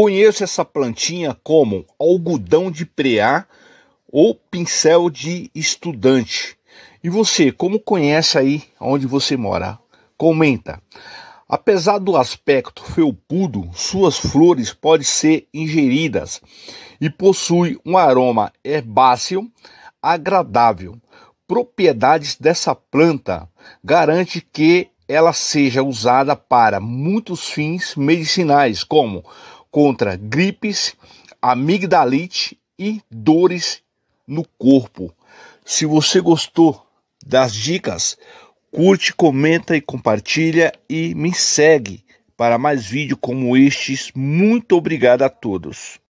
Conheço essa plantinha como algodão de preá ou pincel de estudante. E você, como conhece aí onde você mora? Comenta. Apesar do aspecto felpudo, suas flores podem ser ingeridas e possui um aroma herbáceo agradável. Propriedades dessa planta garante que ela seja usada para muitos fins medicinais, como contra gripes, amigdalite e dores no corpo. Se você gostou das dicas, curte, comenta e compartilha e me segue para mais vídeos como estes. Muito obrigado a todos.